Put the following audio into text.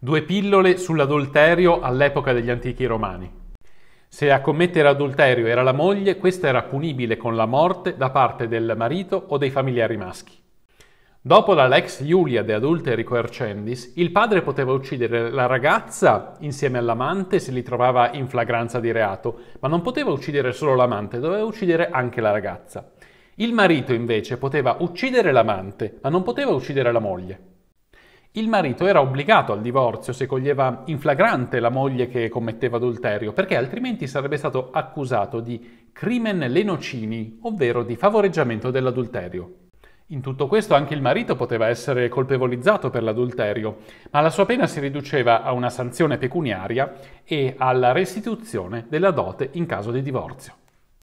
Due pillole sull'adulterio all'epoca degli antichi romani. Se a commettere adulterio era la moglie, questa era punibile con la morte da parte del marito o dei familiari maschi. Dopo la Lex Iulia de Adulteri Coercendis, il padre poteva uccidere la ragazza insieme all'amante se li trovava in flagranza di reato, ma non poteva uccidere solo l'amante, doveva uccidere anche la ragazza. Il marito invece poteva uccidere l'amante, ma non poteva uccidere la moglie il marito era obbligato al divorzio se coglieva in flagrante la moglie che commetteva adulterio, perché altrimenti sarebbe stato accusato di crimen lenocini, ovvero di favoreggiamento dell'adulterio. In tutto questo anche il marito poteva essere colpevolizzato per l'adulterio, ma la sua pena si riduceva a una sanzione pecuniaria e alla restituzione della dote in caso di divorzio.